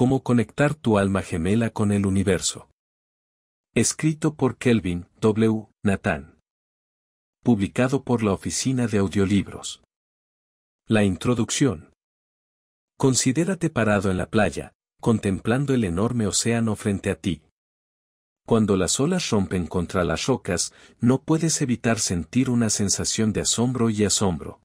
Cómo conectar tu alma gemela con el universo. Escrito por Kelvin W. Nathan. Publicado por la Oficina de Audiolibros. La introducción. Considérate parado en la playa, contemplando el enorme océano frente a ti. Cuando las olas rompen contra las rocas, no puedes evitar sentir una sensación de asombro y asombro.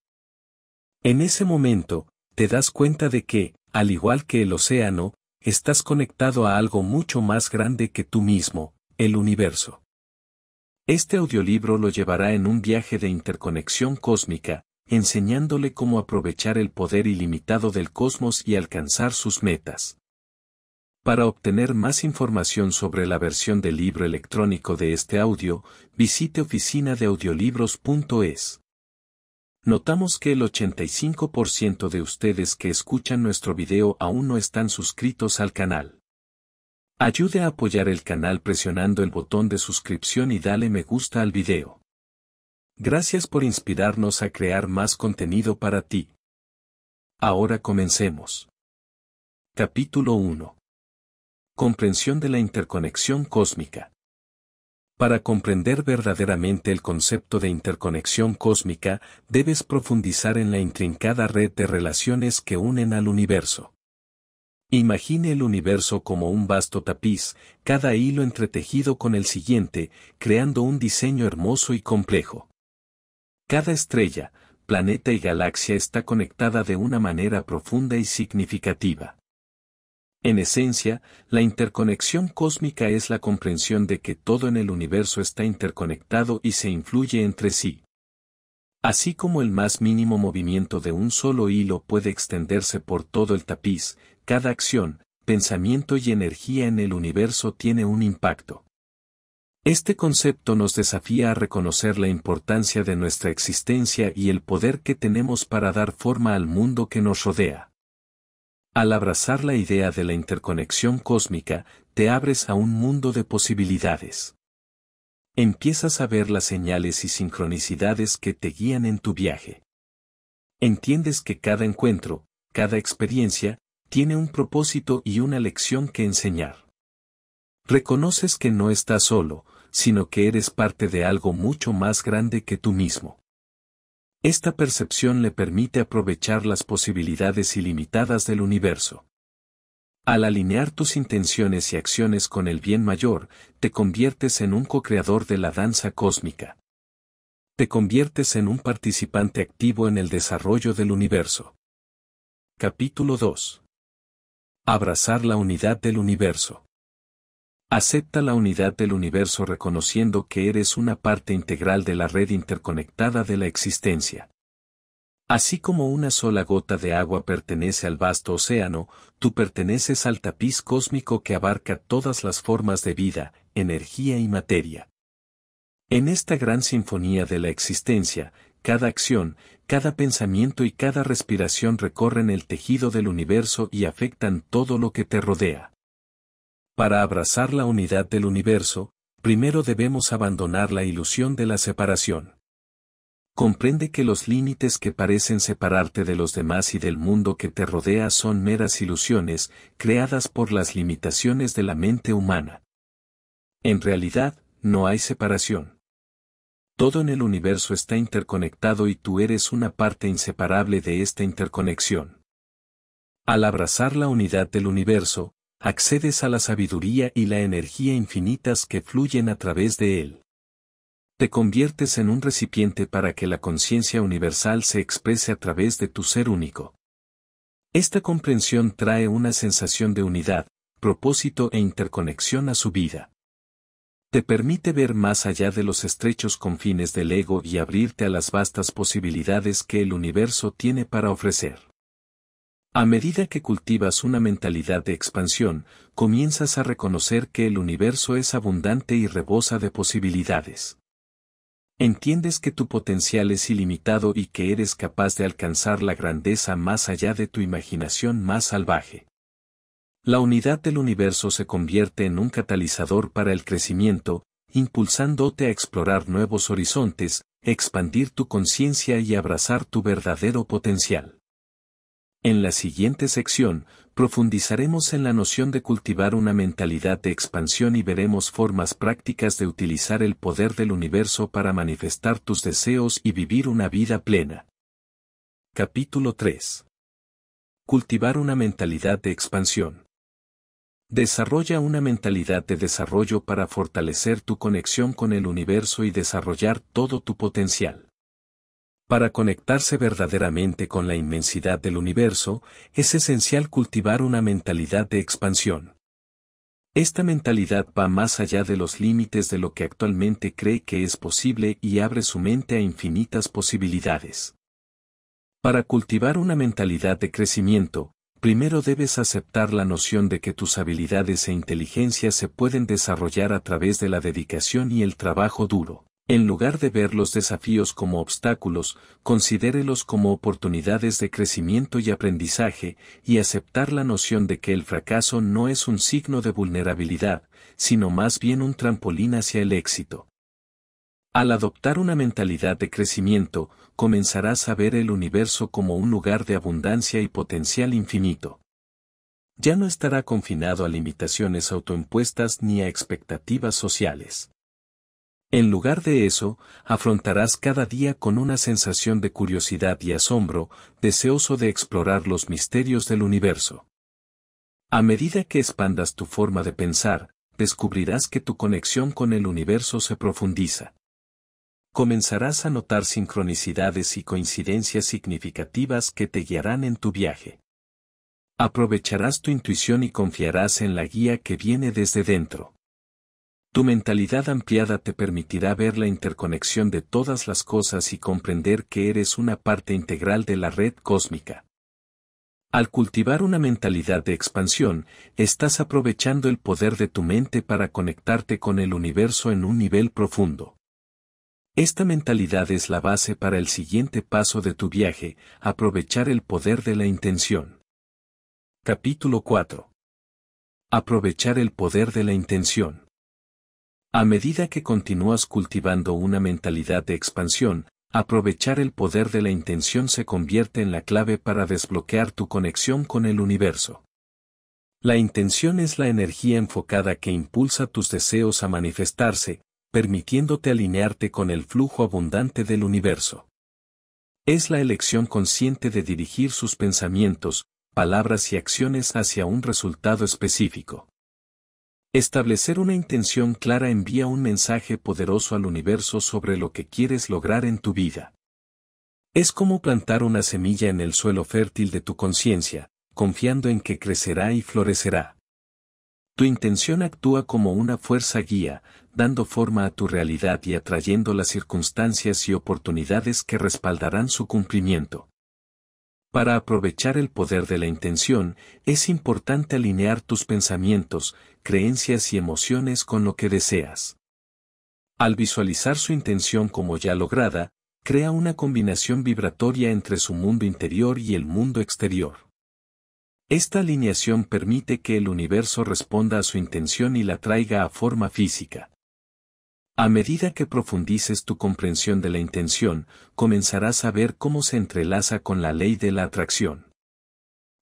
En ese momento, te das cuenta de que, al igual que el océano, estás conectado a algo mucho más grande que tú mismo, el universo. Este audiolibro lo llevará en un viaje de interconexión cósmica, enseñándole cómo aprovechar el poder ilimitado del cosmos y alcanzar sus metas. Para obtener más información sobre la versión del libro electrónico de este audio, visite oficinadeaudiolibros.es. Notamos que el 85% de ustedes que escuchan nuestro video aún no están suscritos al canal. Ayude a apoyar el canal presionando el botón de suscripción y dale me gusta al video. Gracias por inspirarnos a crear más contenido para ti. Ahora comencemos. Capítulo 1. Comprensión de la interconexión cósmica. Para comprender verdaderamente el concepto de interconexión cósmica, debes profundizar en la intrincada red de relaciones que unen al universo. Imagine el universo como un vasto tapiz, cada hilo entretejido con el siguiente, creando un diseño hermoso y complejo. Cada estrella, planeta y galaxia está conectada de una manera profunda y significativa. En esencia, la interconexión cósmica es la comprensión de que todo en el universo está interconectado y se influye entre sí. Así como el más mínimo movimiento de un solo hilo puede extenderse por todo el tapiz, cada acción, pensamiento y energía en el universo tiene un impacto. Este concepto nos desafía a reconocer la importancia de nuestra existencia y el poder que tenemos para dar forma al mundo que nos rodea. Al abrazar la idea de la interconexión cósmica, te abres a un mundo de posibilidades. Empiezas a ver las señales y sincronicidades que te guían en tu viaje. Entiendes que cada encuentro, cada experiencia, tiene un propósito y una lección que enseñar. Reconoces que no estás solo, sino que eres parte de algo mucho más grande que tú mismo. Esta percepción le permite aprovechar las posibilidades ilimitadas del universo. Al alinear tus intenciones y acciones con el bien mayor, te conviertes en un co-creador de la danza cósmica. Te conviertes en un participante activo en el desarrollo del universo. Capítulo 2. Abrazar la unidad del universo. Acepta la unidad del universo reconociendo que eres una parte integral de la red interconectada de la existencia. Así como una sola gota de agua pertenece al vasto océano, tú perteneces al tapiz cósmico que abarca todas las formas de vida, energía y materia. En esta gran sinfonía de la existencia, cada acción, cada pensamiento y cada respiración recorren el tejido del universo y afectan todo lo que te rodea. Para abrazar la unidad del universo, primero debemos abandonar la ilusión de la separación. Comprende que los límites que parecen separarte de los demás y del mundo que te rodea son meras ilusiones creadas por las limitaciones de la mente humana. En realidad, no hay separación. Todo en el universo está interconectado y tú eres una parte inseparable de esta interconexión. Al abrazar la unidad del universo, accedes a la sabiduría y la energía infinitas que fluyen a través de él. Te conviertes en un recipiente para que la conciencia universal se exprese a través de tu ser único. Esta comprensión trae una sensación de unidad, propósito e interconexión a su vida. Te permite ver más allá de los estrechos confines del ego y abrirte a las vastas posibilidades que el universo tiene para ofrecer. A medida que cultivas una mentalidad de expansión, comienzas a reconocer que el universo es abundante y rebosa de posibilidades. Entiendes que tu potencial es ilimitado y que eres capaz de alcanzar la grandeza más allá de tu imaginación más salvaje. La unidad del universo se convierte en un catalizador para el crecimiento, impulsándote a explorar nuevos horizontes, expandir tu conciencia y abrazar tu verdadero potencial. En la siguiente sección, profundizaremos en la noción de cultivar una mentalidad de expansión y veremos formas prácticas de utilizar el poder del universo para manifestar tus deseos y vivir una vida plena. Capítulo 3. Cultivar una mentalidad de expansión. Desarrolla una mentalidad de desarrollo para fortalecer tu conexión con el universo y desarrollar todo tu potencial. Para conectarse verdaderamente con la inmensidad del universo, es esencial cultivar una mentalidad de expansión. Esta mentalidad va más allá de los límites de lo que actualmente cree que es posible y abre su mente a infinitas posibilidades. Para cultivar una mentalidad de crecimiento, primero debes aceptar la noción de que tus habilidades e inteligencia se pueden desarrollar a través de la dedicación y el trabajo duro. En lugar de ver los desafíos como obstáculos, considérelos como oportunidades de crecimiento y aprendizaje, y aceptar la noción de que el fracaso no es un signo de vulnerabilidad, sino más bien un trampolín hacia el éxito. Al adoptar una mentalidad de crecimiento, comenzarás a ver el universo como un lugar de abundancia y potencial infinito. Ya no estará confinado a limitaciones autoimpuestas ni a expectativas sociales. En lugar de eso, afrontarás cada día con una sensación de curiosidad y asombro, deseoso de explorar los misterios del universo. A medida que expandas tu forma de pensar, descubrirás que tu conexión con el universo se profundiza. Comenzarás a notar sincronicidades y coincidencias significativas que te guiarán en tu viaje. Aprovecharás tu intuición y confiarás en la guía que viene desde dentro. Tu mentalidad ampliada te permitirá ver la interconexión de todas las cosas y comprender que eres una parte integral de la red cósmica. Al cultivar una mentalidad de expansión, estás aprovechando el poder de tu mente para conectarte con el universo en un nivel profundo. Esta mentalidad es la base para el siguiente paso de tu viaje, aprovechar el poder de la intención. Capítulo 4. Aprovechar el poder de la intención. A medida que continúas cultivando una mentalidad de expansión, aprovechar el poder de la intención se convierte en la clave para desbloquear tu conexión con el universo. La intención es la energía enfocada que impulsa tus deseos a manifestarse, permitiéndote alinearte con el flujo abundante del universo. Es la elección consciente de dirigir sus pensamientos, palabras y acciones hacia un resultado específico. Establecer una intención clara envía un mensaje poderoso al universo sobre lo que quieres lograr en tu vida. Es como plantar una semilla en el suelo fértil de tu conciencia, confiando en que crecerá y florecerá. Tu intención actúa como una fuerza guía, dando forma a tu realidad y atrayendo las circunstancias y oportunidades que respaldarán su cumplimiento. Para aprovechar el poder de la intención, es importante alinear tus pensamientos, creencias y emociones con lo que deseas. Al visualizar su intención como ya lograda, crea una combinación vibratoria entre su mundo interior y el mundo exterior. Esta alineación permite que el universo responda a su intención y la traiga a forma física. A medida que profundices tu comprensión de la intención, comenzarás a ver cómo se entrelaza con la ley de la atracción.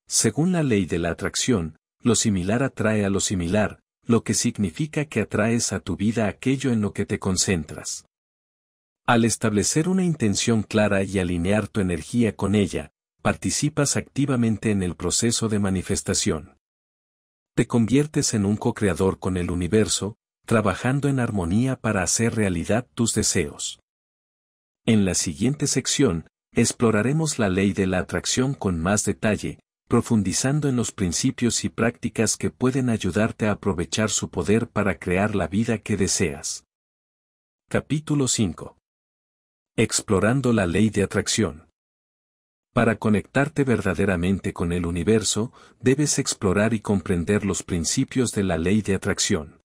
Según la ley de la atracción, lo similar atrae a lo similar, lo que significa que atraes a tu vida aquello en lo que te concentras. Al establecer una intención clara y alinear tu energía con ella, participas activamente en el proceso de manifestación. Te conviertes en un co-creador con el universo, trabajando en armonía para hacer realidad tus deseos. En la siguiente sección, exploraremos la ley de la atracción con más detalle, profundizando en los principios y prácticas que pueden ayudarte a aprovechar su poder para crear la vida que deseas. Capítulo 5. Explorando la ley de atracción. Para conectarte verdaderamente con el universo, debes explorar y comprender los principios de la ley de atracción.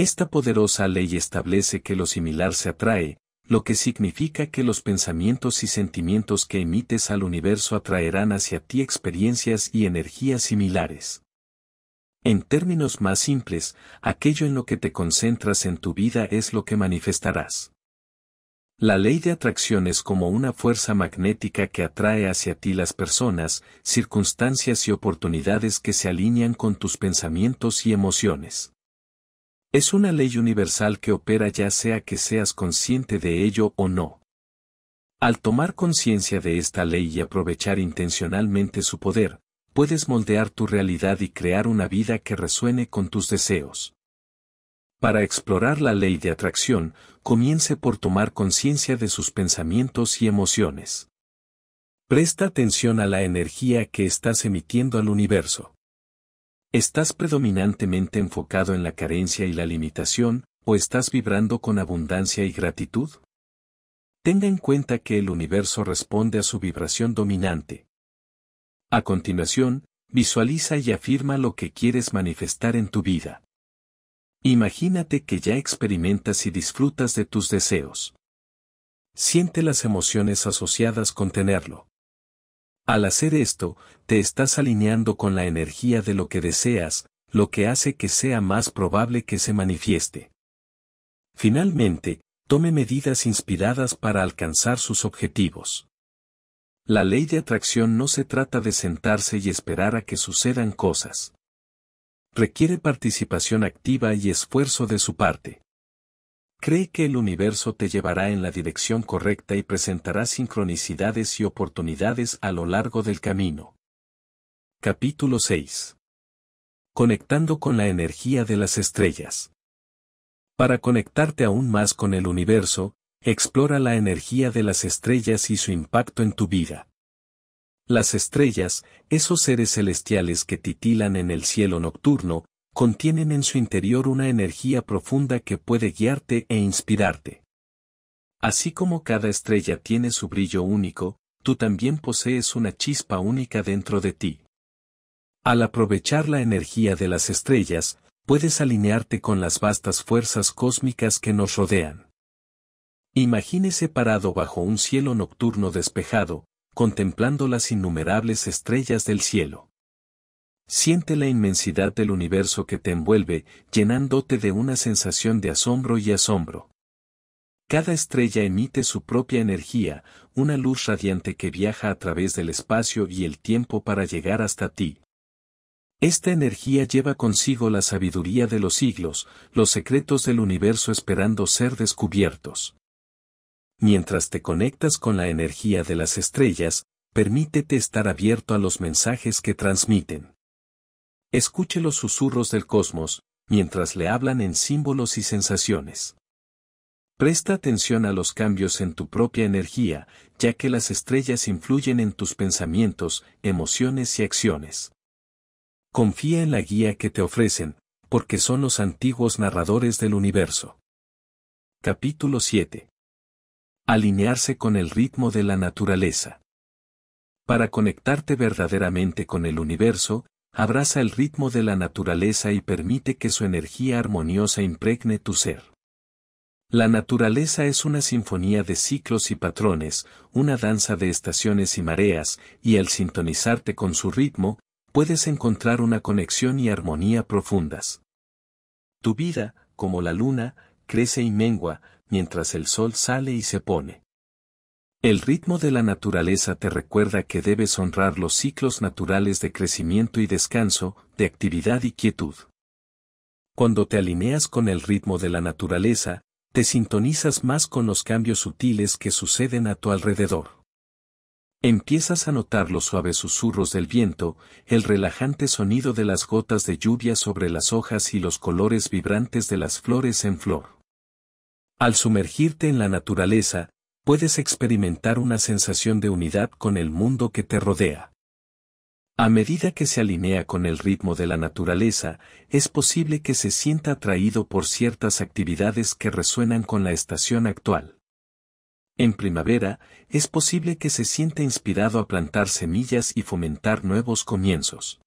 Esta poderosa ley establece que lo similar se atrae, lo que significa que los pensamientos y sentimientos que emites al universo atraerán hacia ti experiencias y energías similares. En términos más simples, aquello en lo que te concentras en tu vida es lo que manifestarás. La ley de atracción es como una fuerza magnética que atrae hacia ti las personas, circunstancias y oportunidades que se alinean con tus pensamientos y emociones. Es una ley universal que opera ya sea que seas consciente de ello o no. Al tomar conciencia de esta ley y aprovechar intencionalmente su poder, puedes moldear tu realidad y crear una vida que resuene con tus deseos. Para explorar la ley de atracción, comience por tomar conciencia de sus pensamientos y emociones. Presta atención a la energía que estás emitiendo al universo. ¿Estás predominantemente enfocado en la carencia y la limitación, o estás vibrando con abundancia y gratitud? Tenga en cuenta que el universo responde a su vibración dominante. A continuación, visualiza y afirma lo que quieres manifestar en tu vida. Imagínate que ya experimentas y disfrutas de tus deseos. Siente las emociones asociadas con tenerlo. Al hacer esto, te estás alineando con la energía de lo que deseas, lo que hace que sea más probable que se manifieste. Finalmente, tome medidas inspiradas para alcanzar sus objetivos. La ley de atracción no se trata de sentarse y esperar a que sucedan cosas. Requiere participación activa y esfuerzo de su parte. Cree que el universo te llevará en la dirección correcta y presentará sincronicidades y oportunidades a lo largo del camino. Capítulo 6. Conectando con la energía de las estrellas. Para conectarte aún más con el universo, explora la energía de las estrellas y su impacto en tu vida. Las estrellas, esos seres celestiales que titilan en el cielo nocturno, contienen en su interior una energía profunda que puede guiarte e inspirarte. Así como cada estrella tiene su brillo único, tú también posees una chispa única dentro de ti. Al aprovechar la energía de las estrellas, puedes alinearte con las vastas fuerzas cósmicas que nos rodean. Imagínese parado bajo un cielo nocturno despejado, contemplando las innumerables estrellas del cielo. Siente la inmensidad del universo que te envuelve, llenándote de una sensación de asombro y asombro. Cada estrella emite su propia energía, una luz radiante que viaja a través del espacio y el tiempo para llegar hasta ti. Esta energía lleva consigo la sabiduría de los siglos, los secretos del universo esperando ser descubiertos. Mientras te conectas con la energía de las estrellas, permítete estar abierto a los mensajes que transmiten. Escuche los susurros del cosmos, mientras le hablan en símbolos y sensaciones. Presta atención a los cambios en tu propia energía, ya que las estrellas influyen en tus pensamientos, emociones y acciones. Confía en la guía que te ofrecen, porque son los antiguos narradores del universo. Capítulo 7. Alinearse con el ritmo de la naturaleza. Para conectarte verdaderamente con el universo, Abraza el ritmo de la naturaleza y permite que su energía armoniosa impregne tu ser. La naturaleza es una sinfonía de ciclos y patrones, una danza de estaciones y mareas, y al sintonizarte con su ritmo, puedes encontrar una conexión y armonía profundas. Tu vida, como la luna, crece y mengua, mientras el sol sale y se pone. El ritmo de la naturaleza te recuerda que debes honrar los ciclos naturales de crecimiento y descanso, de actividad y quietud. Cuando te alineas con el ritmo de la naturaleza, te sintonizas más con los cambios sutiles que suceden a tu alrededor. Empiezas a notar los suaves susurros del viento, el relajante sonido de las gotas de lluvia sobre las hojas y los colores vibrantes de las flores en flor. Al sumergirte en la naturaleza, puedes experimentar una sensación de unidad con el mundo que te rodea. A medida que se alinea con el ritmo de la naturaleza, es posible que se sienta atraído por ciertas actividades que resuenan con la estación actual. En primavera, es posible que se sienta inspirado a plantar semillas y fomentar nuevos comienzos.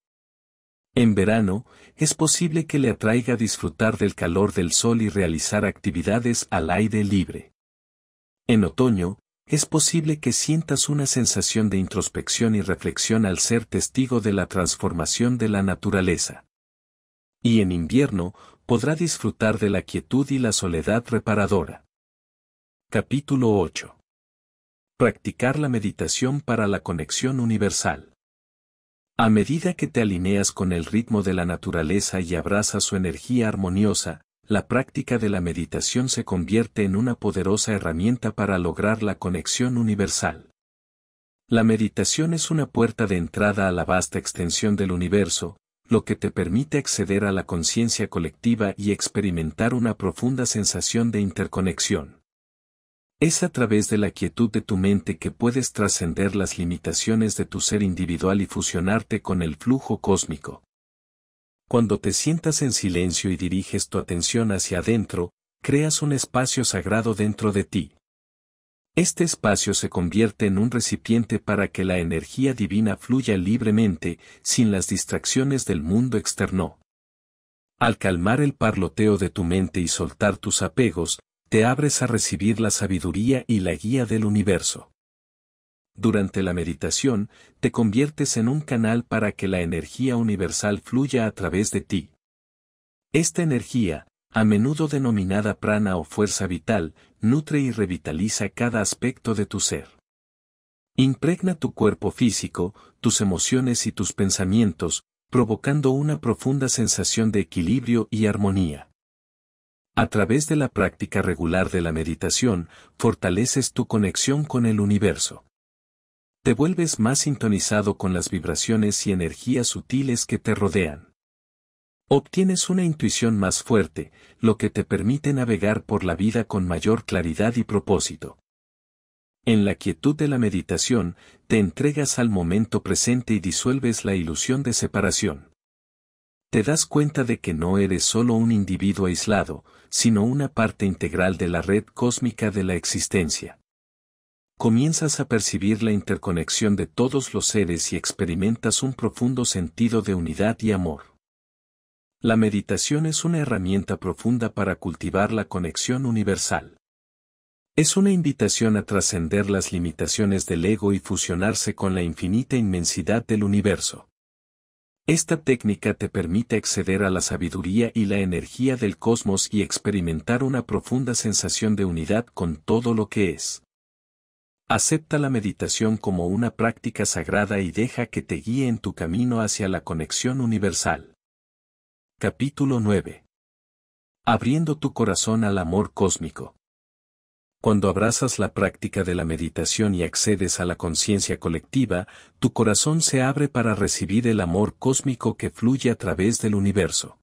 En verano, es posible que le atraiga disfrutar del calor del sol y realizar actividades al aire libre. En otoño, es posible que sientas una sensación de introspección y reflexión al ser testigo de la transformación de la naturaleza. Y en invierno, podrá disfrutar de la quietud y la soledad reparadora. Capítulo 8. Practicar la meditación para la conexión universal. A medida que te alineas con el ritmo de la naturaleza y abrazas su energía armoniosa, la práctica de la meditación se convierte en una poderosa herramienta para lograr la conexión universal. La meditación es una puerta de entrada a la vasta extensión del universo, lo que te permite acceder a la conciencia colectiva y experimentar una profunda sensación de interconexión. Es a través de la quietud de tu mente que puedes trascender las limitaciones de tu ser individual y fusionarte con el flujo cósmico. Cuando te sientas en silencio y diriges tu atención hacia adentro, creas un espacio sagrado dentro de ti. Este espacio se convierte en un recipiente para que la energía divina fluya libremente, sin las distracciones del mundo externo. Al calmar el parloteo de tu mente y soltar tus apegos, te abres a recibir la sabiduría y la guía del universo. Durante la meditación, te conviertes en un canal para que la energía universal fluya a través de ti. Esta energía, a menudo denominada prana o fuerza vital, nutre y revitaliza cada aspecto de tu ser. Impregna tu cuerpo físico, tus emociones y tus pensamientos, provocando una profunda sensación de equilibrio y armonía. A través de la práctica regular de la meditación, fortaleces tu conexión con el universo te vuelves más sintonizado con las vibraciones y energías sutiles que te rodean. Obtienes una intuición más fuerte, lo que te permite navegar por la vida con mayor claridad y propósito. En la quietud de la meditación, te entregas al momento presente y disuelves la ilusión de separación. Te das cuenta de que no eres solo un individuo aislado, sino una parte integral de la red cósmica de la existencia comienzas a percibir la interconexión de todos los seres y experimentas un profundo sentido de unidad y amor. La meditación es una herramienta profunda para cultivar la conexión universal. Es una invitación a trascender las limitaciones del ego y fusionarse con la infinita inmensidad del universo. Esta técnica te permite acceder a la sabiduría y la energía del cosmos y experimentar una profunda sensación de unidad con todo lo que es. Acepta la meditación como una práctica sagrada y deja que te guíe en tu camino hacia la conexión universal. Capítulo 9. Abriendo tu corazón al amor cósmico. Cuando abrazas la práctica de la meditación y accedes a la conciencia colectiva, tu corazón se abre para recibir el amor cósmico que fluye a través del universo.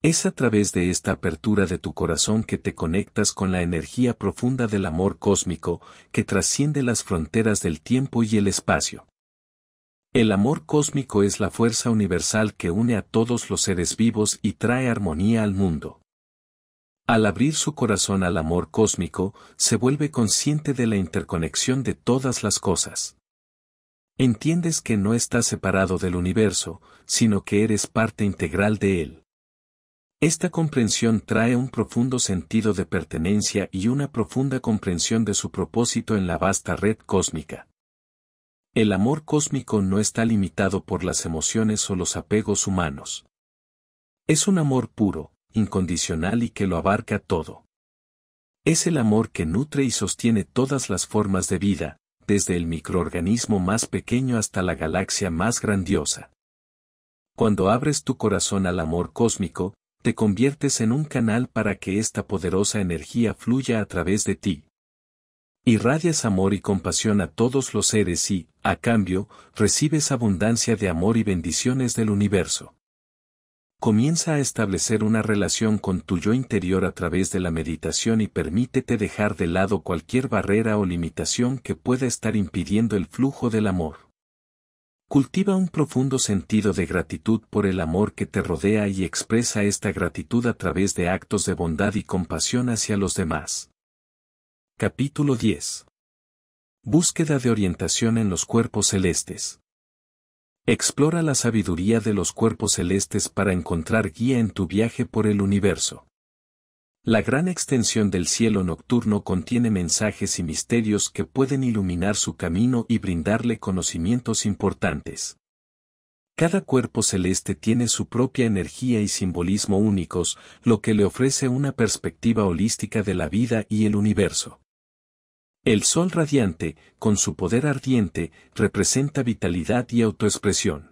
Es a través de esta apertura de tu corazón que te conectas con la energía profunda del amor cósmico que trasciende las fronteras del tiempo y el espacio. El amor cósmico es la fuerza universal que une a todos los seres vivos y trae armonía al mundo. Al abrir su corazón al amor cósmico, se vuelve consciente de la interconexión de todas las cosas. Entiendes que no estás separado del universo, sino que eres parte integral de él. Esta comprensión trae un profundo sentido de pertenencia y una profunda comprensión de su propósito en la vasta red cósmica. El amor cósmico no está limitado por las emociones o los apegos humanos. Es un amor puro, incondicional y que lo abarca todo. Es el amor que nutre y sostiene todas las formas de vida, desde el microorganismo más pequeño hasta la galaxia más grandiosa. Cuando abres tu corazón al amor cósmico, te conviertes en un canal para que esta poderosa energía fluya a través de ti. Irradias amor y compasión a todos los seres y, a cambio, recibes abundancia de amor y bendiciones del universo. Comienza a establecer una relación con tu yo interior a través de la meditación y permítete dejar de lado cualquier barrera o limitación que pueda estar impidiendo el flujo del amor. Cultiva un profundo sentido de gratitud por el amor que te rodea y expresa esta gratitud a través de actos de bondad y compasión hacia los demás. Capítulo 10. Búsqueda de orientación en los cuerpos celestes. Explora la sabiduría de los cuerpos celestes para encontrar guía en tu viaje por el universo. La gran extensión del cielo nocturno contiene mensajes y misterios que pueden iluminar su camino y brindarle conocimientos importantes. Cada cuerpo celeste tiene su propia energía y simbolismo únicos, lo que le ofrece una perspectiva holística de la vida y el universo. El sol radiante, con su poder ardiente, representa vitalidad y autoexpresión.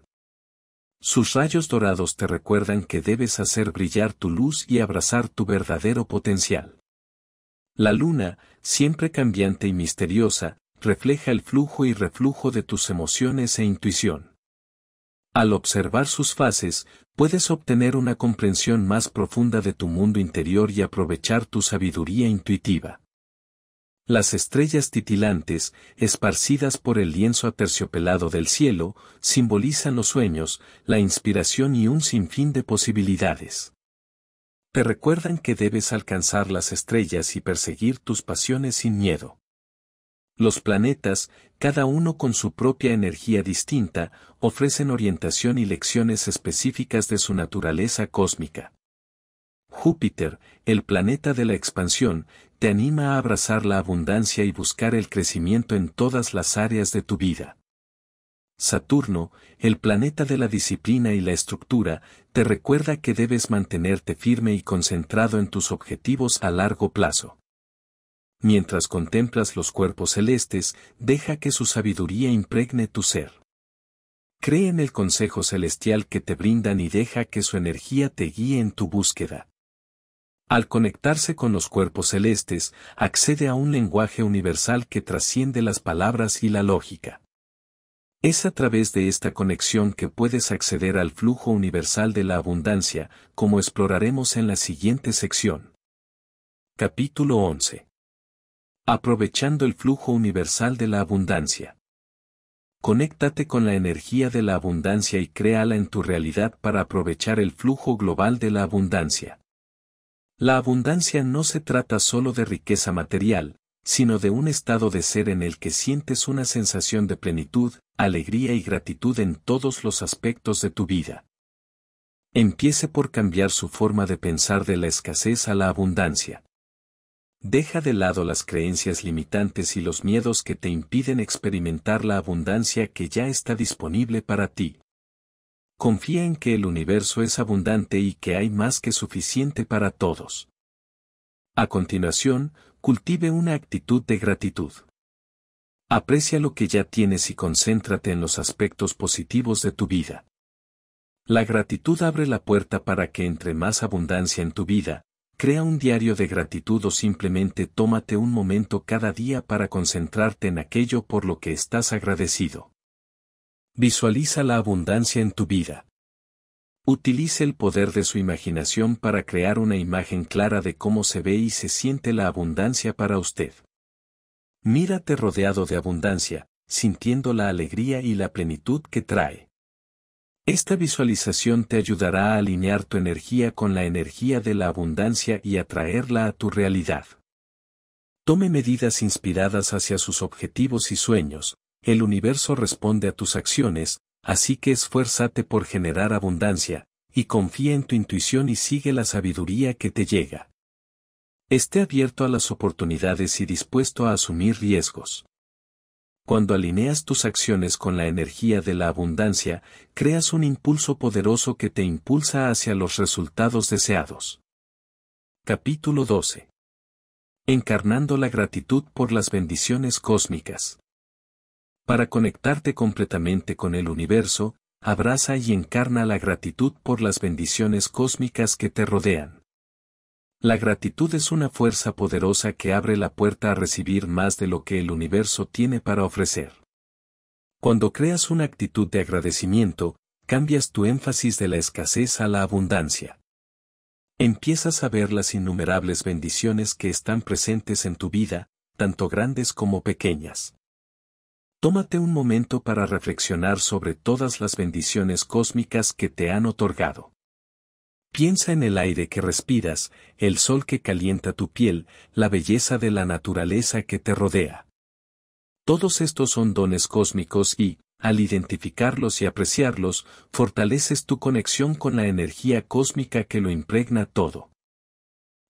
Sus rayos dorados te recuerdan que debes hacer brillar tu luz y abrazar tu verdadero potencial. La luna, siempre cambiante y misteriosa, refleja el flujo y reflujo de tus emociones e intuición. Al observar sus fases, puedes obtener una comprensión más profunda de tu mundo interior y aprovechar tu sabiduría intuitiva. Las estrellas titilantes, esparcidas por el lienzo aterciopelado del cielo, simbolizan los sueños, la inspiración y un sinfín de posibilidades. Te recuerdan que debes alcanzar las estrellas y perseguir tus pasiones sin miedo. Los planetas, cada uno con su propia energía distinta, ofrecen orientación y lecciones específicas de su naturaleza cósmica. Júpiter, el planeta de la expansión, te anima a abrazar la abundancia y buscar el crecimiento en todas las áreas de tu vida. Saturno, el planeta de la disciplina y la estructura, te recuerda que debes mantenerte firme y concentrado en tus objetivos a largo plazo. Mientras contemplas los cuerpos celestes, deja que su sabiduría impregne tu ser. Cree en el consejo celestial que te brindan y deja que su energía te guíe en tu búsqueda. Al conectarse con los cuerpos celestes, accede a un lenguaje universal que trasciende las palabras y la lógica. Es a través de esta conexión que puedes acceder al flujo universal de la abundancia, como exploraremos en la siguiente sección. Capítulo 11. Aprovechando el flujo universal de la abundancia. Conéctate con la energía de la abundancia y créala en tu realidad para aprovechar el flujo global de la abundancia. La abundancia no se trata solo de riqueza material, sino de un estado de ser en el que sientes una sensación de plenitud, alegría y gratitud en todos los aspectos de tu vida. Empiece por cambiar su forma de pensar de la escasez a la abundancia. Deja de lado las creencias limitantes y los miedos que te impiden experimentar la abundancia que ya está disponible para ti confía en que el universo es abundante y que hay más que suficiente para todos. A continuación, cultive una actitud de gratitud. Aprecia lo que ya tienes y concéntrate en los aspectos positivos de tu vida. La gratitud abre la puerta para que entre más abundancia en tu vida, crea un diario de gratitud o simplemente tómate un momento cada día para concentrarte en aquello por lo que estás agradecido. Visualiza la abundancia en tu vida. Utilice el poder de su imaginación para crear una imagen clara de cómo se ve y se siente la abundancia para usted. Mírate rodeado de abundancia, sintiendo la alegría y la plenitud que trae. Esta visualización te ayudará a alinear tu energía con la energía de la abundancia y atraerla a tu realidad. Tome medidas inspiradas hacia sus objetivos y sueños, el universo responde a tus acciones, así que esfuérzate por generar abundancia, y confía en tu intuición y sigue la sabiduría que te llega. Esté abierto a las oportunidades y dispuesto a asumir riesgos. Cuando alineas tus acciones con la energía de la abundancia, creas un impulso poderoso que te impulsa hacia los resultados deseados. Capítulo 12. Encarnando la gratitud por las bendiciones cósmicas. Para conectarte completamente con el universo, abraza y encarna la gratitud por las bendiciones cósmicas que te rodean. La gratitud es una fuerza poderosa que abre la puerta a recibir más de lo que el universo tiene para ofrecer. Cuando creas una actitud de agradecimiento, cambias tu énfasis de la escasez a la abundancia. Empiezas a ver las innumerables bendiciones que están presentes en tu vida, tanto grandes como pequeñas. Tómate un momento para reflexionar sobre todas las bendiciones cósmicas que te han otorgado. Piensa en el aire que respiras, el sol que calienta tu piel, la belleza de la naturaleza que te rodea. Todos estos son dones cósmicos y, al identificarlos y apreciarlos, fortaleces tu conexión con la energía cósmica que lo impregna todo.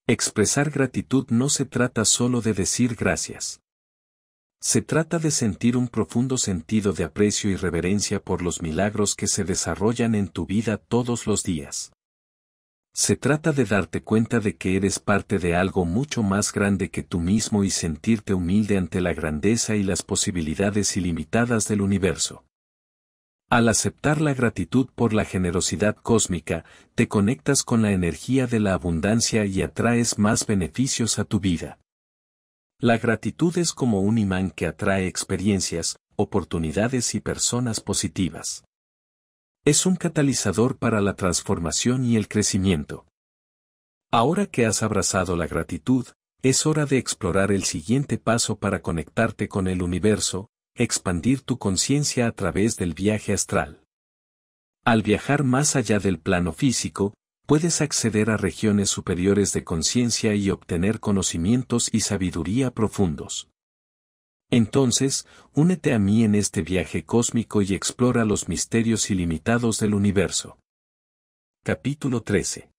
Expresar gratitud no se trata solo de decir gracias. Se trata de sentir un profundo sentido de aprecio y reverencia por los milagros que se desarrollan en tu vida todos los días. Se trata de darte cuenta de que eres parte de algo mucho más grande que tú mismo y sentirte humilde ante la grandeza y las posibilidades ilimitadas del universo. Al aceptar la gratitud por la generosidad cósmica, te conectas con la energía de la abundancia y atraes más beneficios a tu vida. La gratitud es como un imán que atrae experiencias, oportunidades y personas positivas. Es un catalizador para la transformación y el crecimiento. Ahora que has abrazado la gratitud, es hora de explorar el siguiente paso para conectarte con el universo, expandir tu conciencia a través del viaje astral. Al viajar más allá del plano físico, puedes acceder a regiones superiores de conciencia y obtener conocimientos y sabiduría profundos. Entonces, únete a mí en este viaje cósmico y explora los misterios ilimitados del universo. Capítulo 13.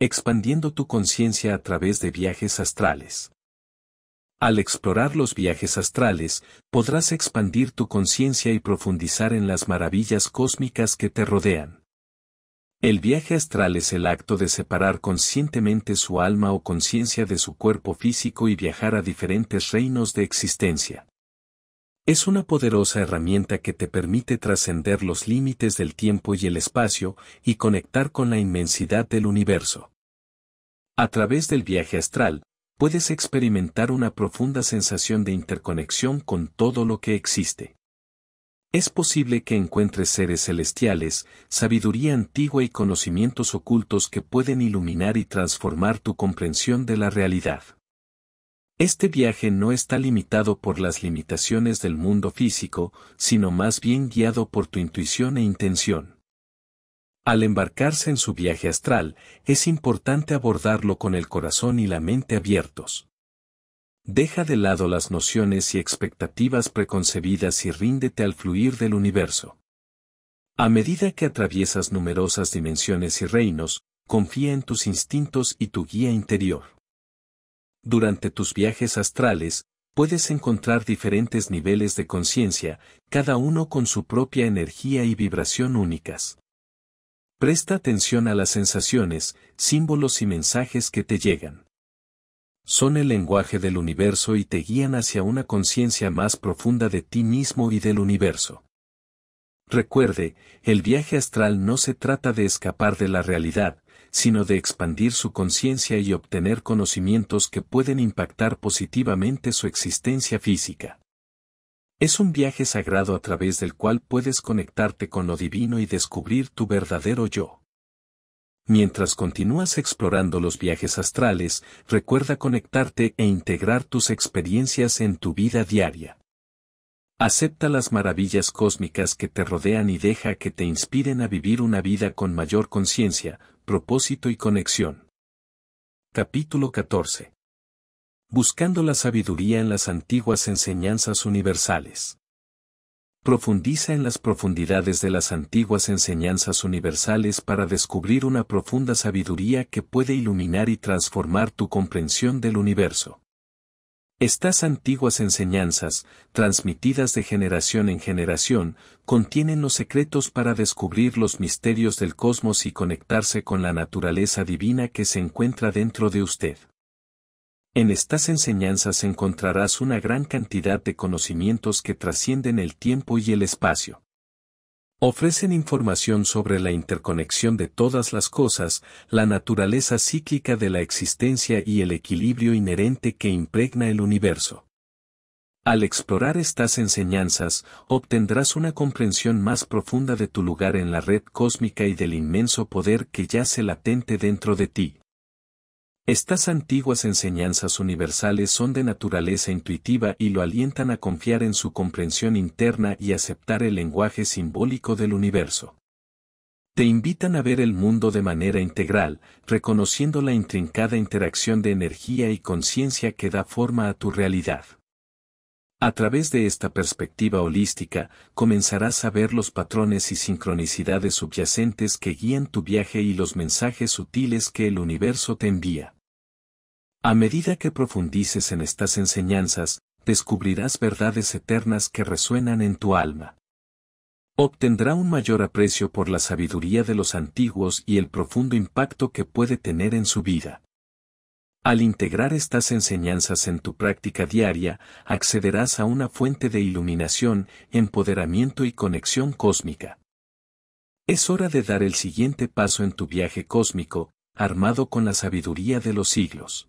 Expandiendo tu conciencia a través de viajes astrales. Al explorar los viajes astrales, podrás expandir tu conciencia y profundizar en las maravillas cósmicas que te rodean. El viaje astral es el acto de separar conscientemente su alma o conciencia de su cuerpo físico y viajar a diferentes reinos de existencia. Es una poderosa herramienta que te permite trascender los límites del tiempo y el espacio y conectar con la inmensidad del universo. A través del viaje astral, puedes experimentar una profunda sensación de interconexión con todo lo que existe. Es posible que encuentres seres celestiales, sabiduría antigua y conocimientos ocultos que pueden iluminar y transformar tu comprensión de la realidad. Este viaje no está limitado por las limitaciones del mundo físico, sino más bien guiado por tu intuición e intención. Al embarcarse en su viaje astral, es importante abordarlo con el corazón y la mente abiertos. Deja de lado las nociones y expectativas preconcebidas y ríndete al fluir del universo. A medida que atraviesas numerosas dimensiones y reinos, confía en tus instintos y tu guía interior. Durante tus viajes astrales, puedes encontrar diferentes niveles de conciencia, cada uno con su propia energía y vibración únicas. Presta atención a las sensaciones, símbolos y mensajes que te llegan son el lenguaje del universo y te guían hacia una conciencia más profunda de ti mismo y del universo. Recuerde, el viaje astral no se trata de escapar de la realidad, sino de expandir su conciencia y obtener conocimientos que pueden impactar positivamente su existencia física. Es un viaje sagrado a través del cual puedes conectarte con lo divino y descubrir tu verdadero yo. Mientras continúas explorando los viajes astrales, recuerda conectarte e integrar tus experiencias en tu vida diaria. Acepta las maravillas cósmicas que te rodean y deja que te inspiren a vivir una vida con mayor conciencia, propósito y conexión. Capítulo 14. Buscando la sabiduría en las antiguas enseñanzas universales profundiza en las profundidades de las antiguas enseñanzas universales para descubrir una profunda sabiduría que puede iluminar y transformar tu comprensión del universo. Estas antiguas enseñanzas, transmitidas de generación en generación, contienen los secretos para descubrir los misterios del cosmos y conectarse con la naturaleza divina que se encuentra dentro de usted. En estas enseñanzas encontrarás una gran cantidad de conocimientos que trascienden el tiempo y el espacio. Ofrecen información sobre la interconexión de todas las cosas, la naturaleza cíclica de la existencia y el equilibrio inherente que impregna el universo. Al explorar estas enseñanzas, obtendrás una comprensión más profunda de tu lugar en la red cósmica y del inmenso poder que yace latente dentro de ti. Estas antiguas enseñanzas universales son de naturaleza intuitiva y lo alientan a confiar en su comprensión interna y aceptar el lenguaje simbólico del universo. Te invitan a ver el mundo de manera integral, reconociendo la intrincada interacción de energía y conciencia que da forma a tu realidad. A través de esta perspectiva holística, comenzarás a ver los patrones y sincronicidades subyacentes que guían tu viaje y los mensajes sutiles que el universo te envía. A medida que profundices en estas enseñanzas, descubrirás verdades eternas que resuenan en tu alma. Obtendrá un mayor aprecio por la sabiduría de los antiguos y el profundo impacto que puede tener en su vida. Al integrar estas enseñanzas en tu práctica diaria, accederás a una fuente de iluminación, empoderamiento y conexión cósmica. Es hora de dar el siguiente paso en tu viaje cósmico, armado con la sabiduría de los siglos.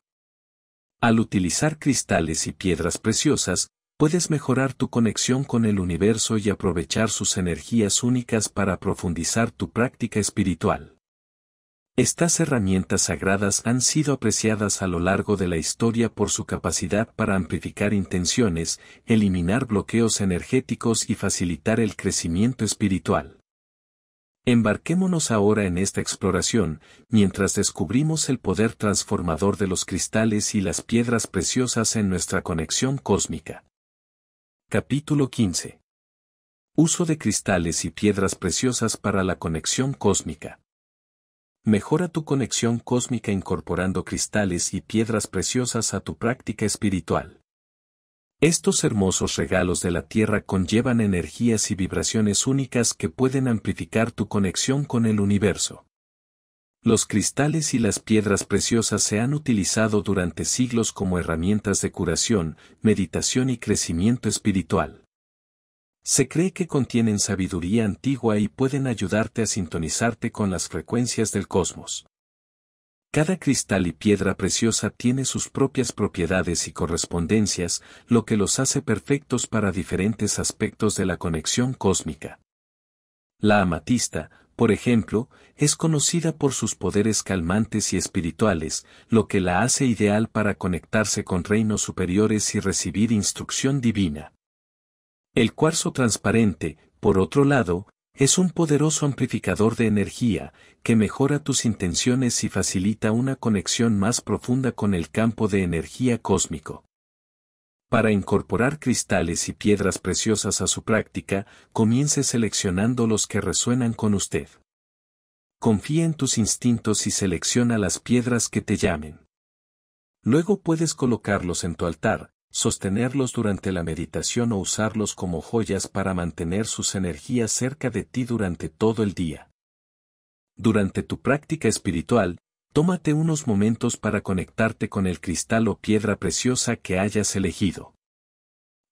Al utilizar cristales y piedras preciosas, puedes mejorar tu conexión con el universo y aprovechar sus energías únicas para profundizar tu práctica espiritual. Estas herramientas sagradas han sido apreciadas a lo largo de la historia por su capacidad para amplificar intenciones, eliminar bloqueos energéticos y facilitar el crecimiento espiritual. Embarquémonos ahora en esta exploración, mientras descubrimos el poder transformador de los cristales y las piedras preciosas en nuestra conexión cósmica. Capítulo 15. Uso de cristales y piedras preciosas para la conexión cósmica. Mejora tu conexión cósmica incorporando cristales y piedras preciosas a tu práctica espiritual. Estos hermosos regalos de la Tierra conllevan energías y vibraciones únicas que pueden amplificar tu conexión con el universo. Los cristales y las piedras preciosas se han utilizado durante siglos como herramientas de curación, meditación y crecimiento espiritual. Se cree que contienen sabiduría antigua y pueden ayudarte a sintonizarte con las frecuencias del cosmos. Cada cristal y piedra preciosa tiene sus propias propiedades y correspondencias, lo que los hace perfectos para diferentes aspectos de la conexión cósmica. La amatista, por ejemplo, es conocida por sus poderes calmantes y espirituales, lo que la hace ideal para conectarse con reinos superiores y recibir instrucción divina. El cuarzo transparente, por otro lado, es un poderoso amplificador de energía que mejora tus intenciones y facilita una conexión más profunda con el campo de energía cósmico. Para incorporar cristales y piedras preciosas a su práctica, comience seleccionando los que resuenan con usted. Confía en tus instintos y selecciona las piedras que te llamen. Luego puedes colocarlos en tu altar, sostenerlos durante la meditación o usarlos como joyas para mantener sus energías cerca de ti durante todo el día. Durante tu práctica espiritual, tómate unos momentos para conectarte con el cristal o piedra preciosa que hayas elegido.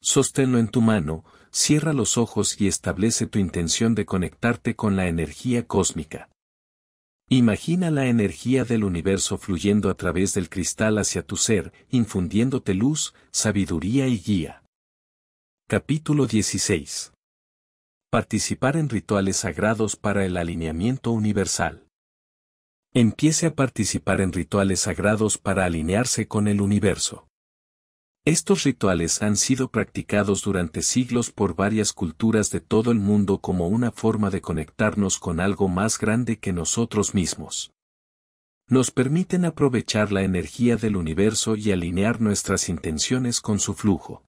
Sosténlo en tu mano, cierra los ojos y establece tu intención de conectarte con la energía cósmica. Imagina la energía del universo fluyendo a través del cristal hacia tu ser, infundiéndote luz, sabiduría y guía. Capítulo 16. Participar en rituales sagrados para el alineamiento universal. Empiece a participar en rituales sagrados para alinearse con el universo. Estos rituales han sido practicados durante siglos por varias culturas de todo el mundo como una forma de conectarnos con algo más grande que nosotros mismos. Nos permiten aprovechar la energía del universo y alinear nuestras intenciones con su flujo.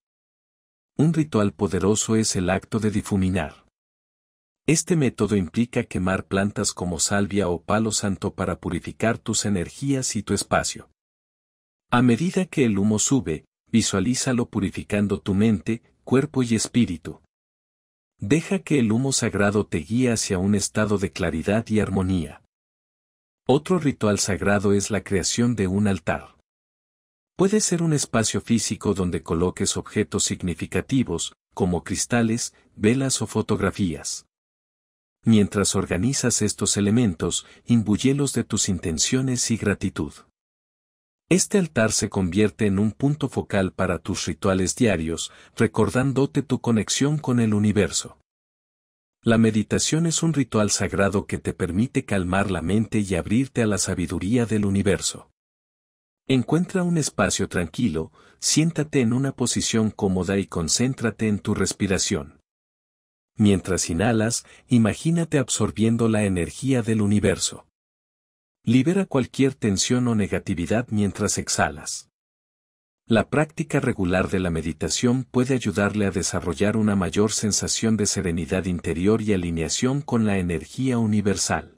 Un ritual poderoso es el acto de difuminar. Este método implica quemar plantas como salvia o palo santo para purificar tus energías y tu espacio. A medida que el humo sube, visualízalo purificando tu mente, cuerpo y espíritu. Deja que el humo sagrado te guíe hacia un estado de claridad y armonía. Otro ritual sagrado es la creación de un altar. Puede ser un espacio físico donde coloques objetos significativos, como cristales, velas o fotografías. Mientras organizas estos elementos, imbuyelos de tus intenciones y gratitud. Este altar se convierte en un punto focal para tus rituales diarios, recordándote tu conexión con el universo. La meditación es un ritual sagrado que te permite calmar la mente y abrirte a la sabiduría del universo. Encuentra un espacio tranquilo, siéntate en una posición cómoda y concéntrate en tu respiración. Mientras inhalas, imagínate absorbiendo la energía del universo. Libera cualquier tensión o negatividad mientras exhalas. La práctica regular de la meditación puede ayudarle a desarrollar una mayor sensación de serenidad interior y alineación con la energía universal.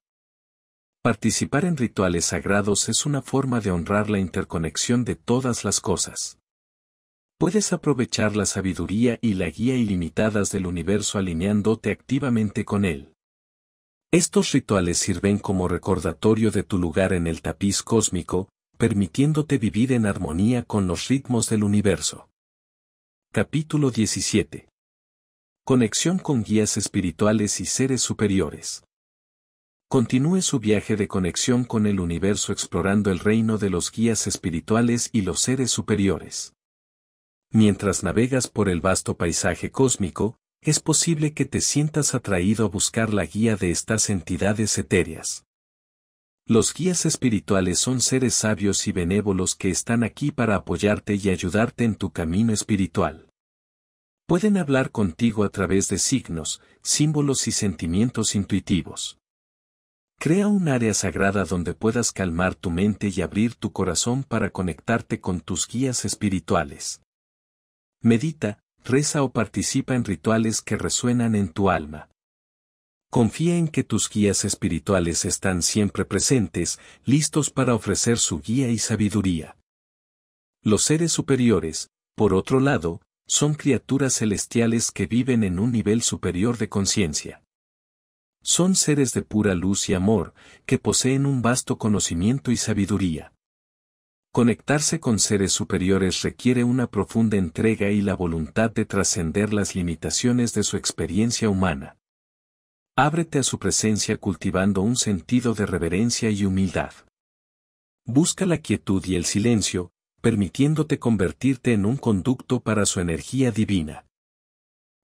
Participar en rituales sagrados es una forma de honrar la interconexión de todas las cosas. Puedes aprovechar la sabiduría y la guía ilimitadas del universo alineándote activamente con él. Estos rituales sirven como recordatorio de tu lugar en el tapiz cósmico, permitiéndote vivir en armonía con los ritmos del universo. Capítulo 17. Conexión con guías espirituales y seres superiores. Continúe su viaje de conexión con el universo explorando el reino de los guías espirituales y los seres superiores. Mientras navegas por el vasto paisaje cósmico, es posible que te sientas atraído a buscar la guía de estas entidades etéreas. Los guías espirituales son seres sabios y benévolos que están aquí para apoyarte y ayudarte en tu camino espiritual. Pueden hablar contigo a través de signos, símbolos y sentimientos intuitivos. Crea un área sagrada donde puedas calmar tu mente y abrir tu corazón para conectarte con tus guías espirituales. Medita, reza o participa en rituales que resuenan en tu alma. Confía en que tus guías espirituales están siempre presentes, listos para ofrecer su guía y sabiduría. Los seres superiores, por otro lado, son criaturas celestiales que viven en un nivel superior de conciencia. Son seres de pura luz y amor, que poseen un vasto conocimiento y sabiduría. Conectarse con seres superiores requiere una profunda entrega y la voluntad de trascender las limitaciones de su experiencia humana. Ábrete a su presencia cultivando un sentido de reverencia y humildad. Busca la quietud y el silencio, permitiéndote convertirte en un conducto para su energía divina.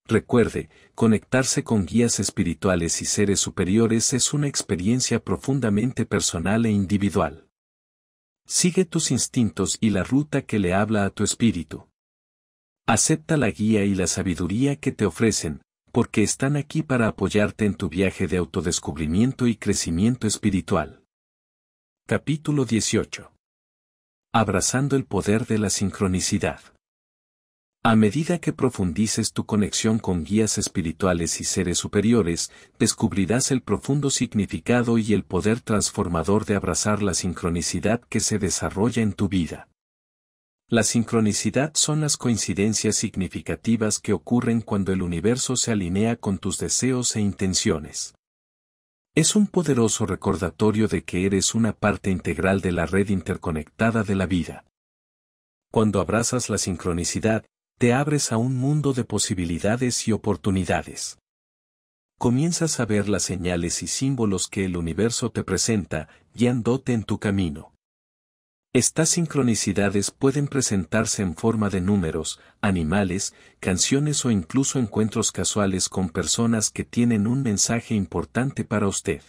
Recuerde, conectarse con guías espirituales y seres superiores es una experiencia profundamente personal e individual. Sigue tus instintos y la ruta que le habla a tu espíritu. Acepta la guía y la sabiduría que te ofrecen, porque están aquí para apoyarte en tu viaje de autodescubrimiento y crecimiento espiritual. Capítulo 18. Abrazando el poder de la sincronicidad. A medida que profundices tu conexión con guías espirituales y seres superiores, descubrirás el profundo significado y el poder transformador de abrazar la sincronicidad que se desarrolla en tu vida. La sincronicidad son las coincidencias significativas que ocurren cuando el universo se alinea con tus deseos e intenciones. Es un poderoso recordatorio de que eres una parte integral de la red interconectada de la vida. Cuando abrazas la sincronicidad, te abres a un mundo de posibilidades y oportunidades. Comienzas a ver las señales y símbolos que el universo te presenta, guiándote en tu camino. Estas sincronicidades pueden presentarse en forma de números, animales, canciones o incluso encuentros casuales con personas que tienen un mensaje importante para usted.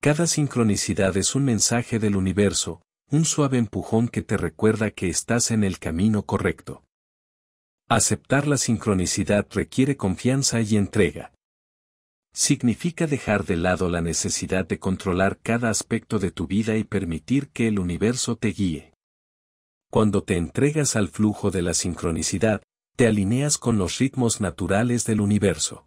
Cada sincronicidad es un mensaje del universo, un suave empujón que te recuerda que estás en el camino correcto. Aceptar la sincronicidad requiere confianza y entrega. Significa dejar de lado la necesidad de controlar cada aspecto de tu vida y permitir que el universo te guíe. Cuando te entregas al flujo de la sincronicidad, te alineas con los ritmos naturales del universo.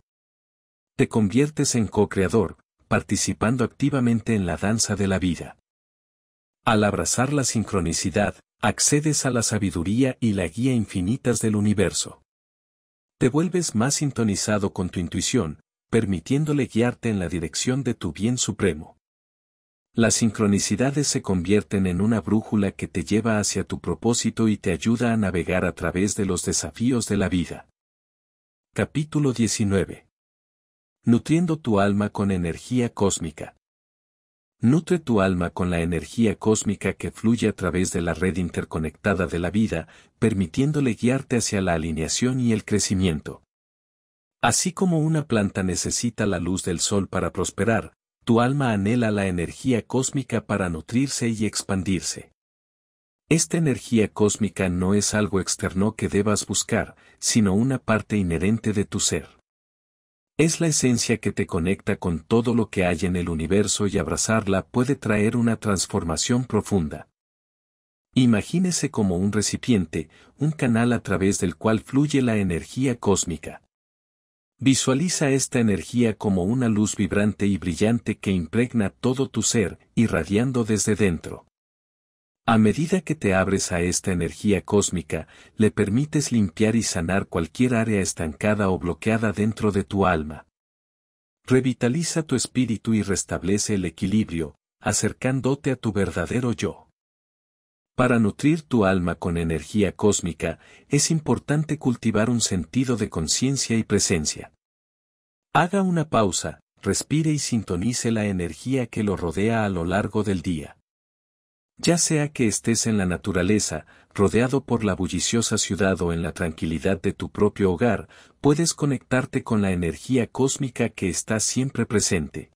Te conviertes en co-creador, participando activamente en la danza de la vida. Al abrazar la sincronicidad, accedes a la sabiduría y la guía infinitas del universo. Te vuelves más sintonizado con tu intuición, permitiéndole guiarte en la dirección de tu bien supremo. Las sincronicidades se convierten en una brújula que te lleva hacia tu propósito y te ayuda a navegar a través de los desafíos de la vida. Capítulo 19. Nutriendo tu alma con energía cósmica. Nutre tu alma con la energía cósmica que fluye a través de la red interconectada de la vida, permitiéndole guiarte hacia la alineación y el crecimiento. Así como una planta necesita la luz del sol para prosperar, tu alma anhela la energía cósmica para nutrirse y expandirse. Esta energía cósmica no es algo externo que debas buscar, sino una parte inherente de tu ser. Es la esencia que te conecta con todo lo que hay en el universo y abrazarla puede traer una transformación profunda. Imagínese como un recipiente, un canal a través del cual fluye la energía cósmica. Visualiza esta energía como una luz vibrante y brillante que impregna todo tu ser, irradiando desde dentro. A medida que te abres a esta energía cósmica, le permites limpiar y sanar cualquier área estancada o bloqueada dentro de tu alma. Revitaliza tu espíritu y restablece el equilibrio, acercándote a tu verdadero yo. Para nutrir tu alma con energía cósmica, es importante cultivar un sentido de conciencia y presencia. Haga una pausa, respire y sintonice la energía que lo rodea a lo largo del día. Ya sea que estés en la naturaleza, rodeado por la bulliciosa ciudad o en la tranquilidad de tu propio hogar, puedes conectarte con la energía cósmica que está siempre presente.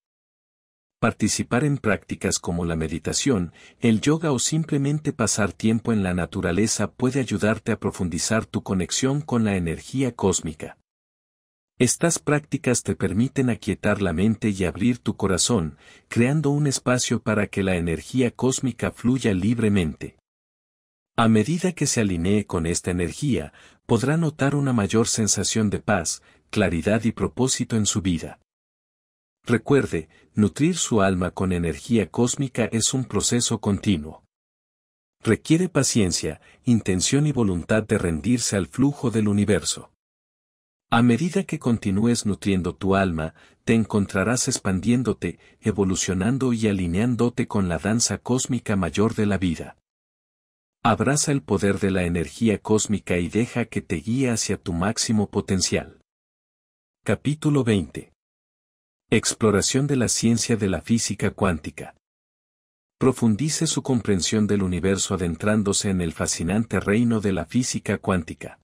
Participar en prácticas como la meditación, el yoga o simplemente pasar tiempo en la naturaleza puede ayudarte a profundizar tu conexión con la energía cósmica. Estas prácticas te permiten aquietar la mente y abrir tu corazón, creando un espacio para que la energía cósmica fluya libremente. A medida que se alinee con esta energía, podrá notar una mayor sensación de paz, claridad y propósito en su vida. Recuerde, nutrir su alma con energía cósmica es un proceso continuo. Requiere paciencia, intención y voluntad de rendirse al flujo del universo. A medida que continúes nutriendo tu alma, te encontrarás expandiéndote, evolucionando y alineándote con la danza cósmica mayor de la vida. Abraza el poder de la energía cósmica y deja que te guíe hacia tu máximo potencial. Capítulo 20. Exploración de la ciencia de la física cuántica. Profundice su comprensión del universo adentrándose en el fascinante reino de la física cuántica.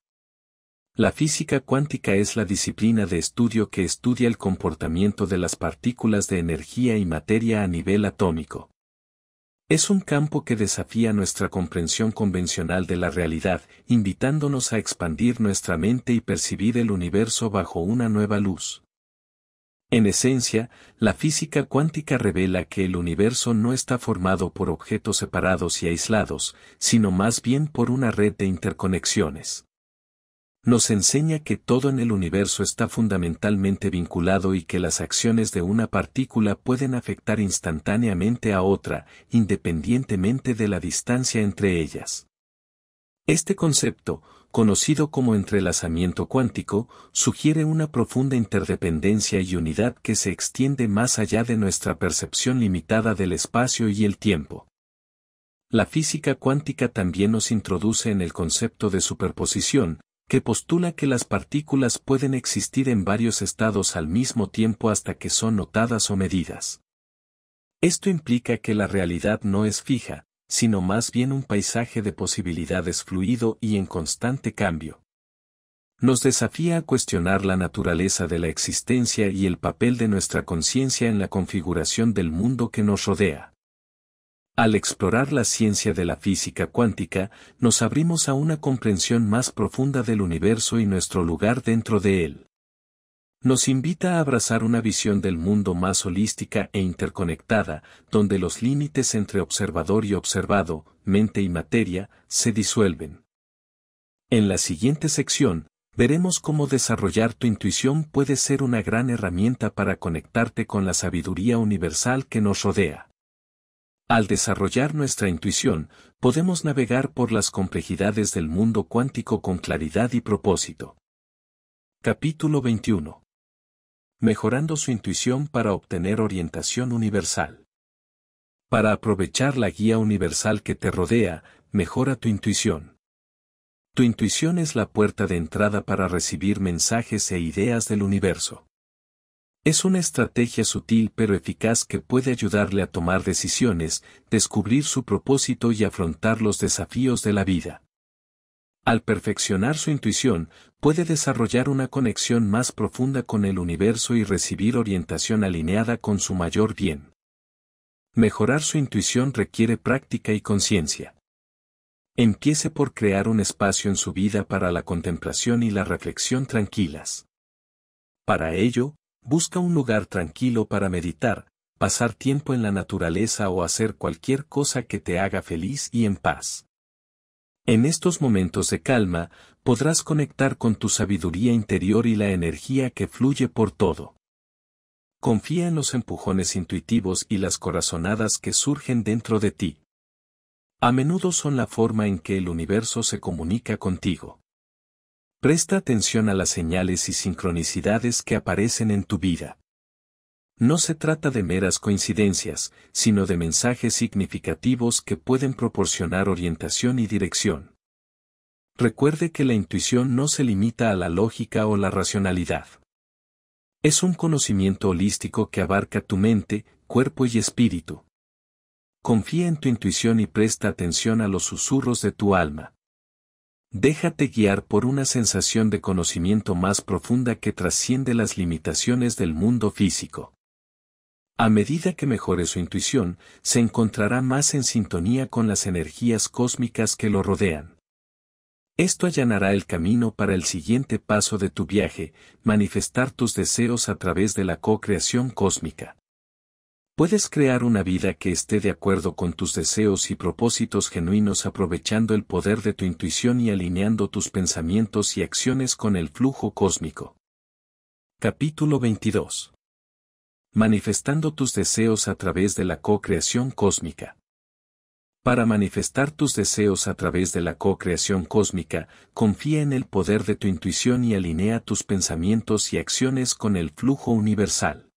La física cuántica es la disciplina de estudio que estudia el comportamiento de las partículas de energía y materia a nivel atómico. Es un campo que desafía nuestra comprensión convencional de la realidad, invitándonos a expandir nuestra mente y percibir el universo bajo una nueva luz. En esencia, la física cuántica revela que el universo no está formado por objetos separados y aislados, sino más bien por una red de interconexiones nos enseña que todo en el universo está fundamentalmente vinculado y que las acciones de una partícula pueden afectar instantáneamente a otra, independientemente de la distancia entre ellas. Este concepto, conocido como entrelazamiento cuántico, sugiere una profunda interdependencia y unidad que se extiende más allá de nuestra percepción limitada del espacio y el tiempo. La física cuántica también nos introduce en el concepto de superposición, que postula que las partículas pueden existir en varios estados al mismo tiempo hasta que son notadas o medidas. Esto implica que la realidad no es fija, sino más bien un paisaje de posibilidades fluido y en constante cambio. Nos desafía a cuestionar la naturaleza de la existencia y el papel de nuestra conciencia en la configuración del mundo que nos rodea. Al explorar la ciencia de la física cuántica, nos abrimos a una comprensión más profunda del universo y nuestro lugar dentro de él. Nos invita a abrazar una visión del mundo más holística e interconectada, donde los límites entre observador y observado, mente y materia, se disuelven. En la siguiente sección, veremos cómo desarrollar tu intuición puede ser una gran herramienta para conectarte con la sabiduría universal que nos rodea. Al desarrollar nuestra intuición, podemos navegar por las complejidades del mundo cuántico con claridad y propósito. Capítulo 21. Mejorando su intuición para obtener orientación universal. Para aprovechar la guía universal que te rodea, mejora tu intuición. Tu intuición es la puerta de entrada para recibir mensajes e ideas del universo. Es una estrategia sutil pero eficaz que puede ayudarle a tomar decisiones, descubrir su propósito y afrontar los desafíos de la vida. Al perfeccionar su intuición, puede desarrollar una conexión más profunda con el universo y recibir orientación alineada con su mayor bien. Mejorar su intuición requiere práctica y conciencia. Empiece por crear un espacio en su vida para la contemplación y la reflexión tranquilas. Para ello, busca un lugar tranquilo para meditar, pasar tiempo en la naturaleza o hacer cualquier cosa que te haga feliz y en paz. En estos momentos de calma, podrás conectar con tu sabiduría interior y la energía que fluye por todo. Confía en los empujones intuitivos y las corazonadas que surgen dentro de ti. A menudo son la forma en que el universo se comunica contigo. Presta atención a las señales y sincronicidades que aparecen en tu vida. No se trata de meras coincidencias, sino de mensajes significativos que pueden proporcionar orientación y dirección. Recuerde que la intuición no se limita a la lógica o la racionalidad. Es un conocimiento holístico que abarca tu mente, cuerpo y espíritu. Confía en tu intuición y presta atención a los susurros de tu alma. Déjate guiar por una sensación de conocimiento más profunda que trasciende las limitaciones del mundo físico. A medida que mejore su intuición, se encontrará más en sintonía con las energías cósmicas que lo rodean. Esto allanará el camino para el siguiente paso de tu viaje, manifestar tus deseos a través de la co-creación cósmica. Puedes crear una vida que esté de acuerdo con tus deseos y propósitos genuinos aprovechando el poder de tu intuición y alineando tus pensamientos y acciones con el flujo cósmico. Capítulo 22. Manifestando tus deseos a través de la co-creación cósmica. Para manifestar tus deseos a través de la co-creación cósmica, confía en el poder de tu intuición y alinea tus pensamientos y acciones con el flujo universal.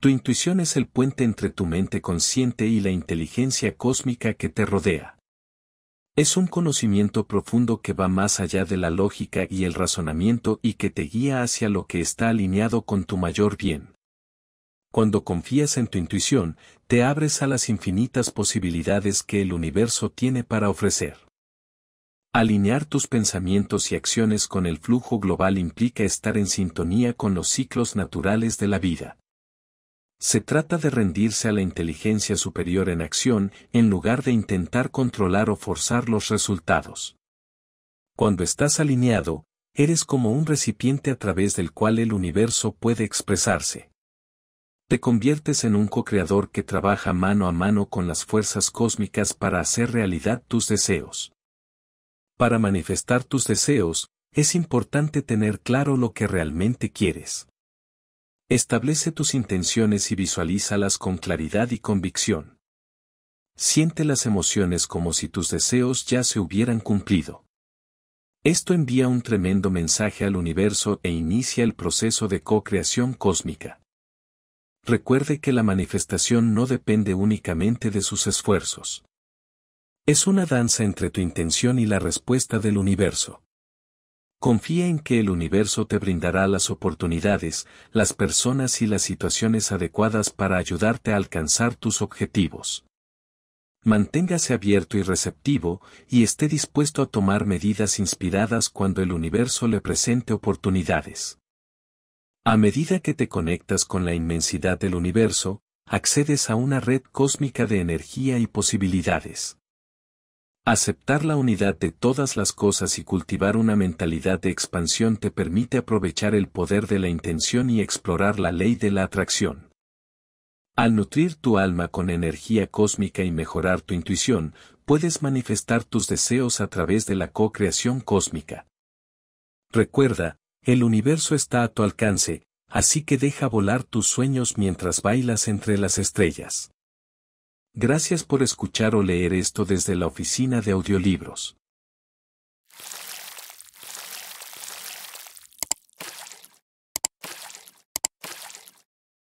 Tu intuición es el puente entre tu mente consciente y la inteligencia cósmica que te rodea. Es un conocimiento profundo que va más allá de la lógica y el razonamiento y que te guía hacia lo que está alineado con tu mayor bien. Cuando confías en tu intuición, te abres a las infinitas posibilidades que el universo tiene para ofrecer. Alinear tus pensamientos y acciones con el flujo global implica estar en sintonía con los ciclos naturales de la vida. Se trata de rendirse a la inteligencia superior en acción en lugar de intentar controlar o forzar los resultados. Cuando estás alineado, eres como un recipiente a través del cual el universo puede expresarse. Te conviertes en un co-creador que trabaja mano a mano con las fuerzas cósmicas para hacer realidad tus deseos. Para manifestar tus deseos, es importante tener claro lo que realmente quieres. Establece tus intenciones y visualízalas con claridad y convicción. Siente las emociones como si tus deseos ya se hubieran cumplido. Esto envía un tremendo mensaje al universo e inicia el proceso de co-creación cósmica. Recuerde que la manifestación no depende únicamente de sus esfuerzos. Es una danza entre tu intención y la respuesta del universo. Confía en que el universo te brindará las oportunidades, las personas y las situaciones adecuadas para ayudarte a alcanzar tus objetivos. Manténgase abierto y receptivo y esté dispuesto a tomar medidas inspiradas cuando el universo le presente oportunidades. A medida que te conectas con la inmensidad del universo, accedes a una red cósmica de energía y posibilidades. Aceptar la unidad de todas las cosas y cultivar una mentalidad de expansión te permite aprovechar el poder de la intención y explorar la ley de la atracción. Al nutrir tu alma con energía cósmica y mejorar tu intuición, puedes manifestar tus deseos a través de la co-creación cósmica. Recuerda, el universo está a tu alcance, así que deja volar tus sueños mientras bailas entre las estrellas. Gracias por escuchar o leer esto desde la oficina de audiolibros.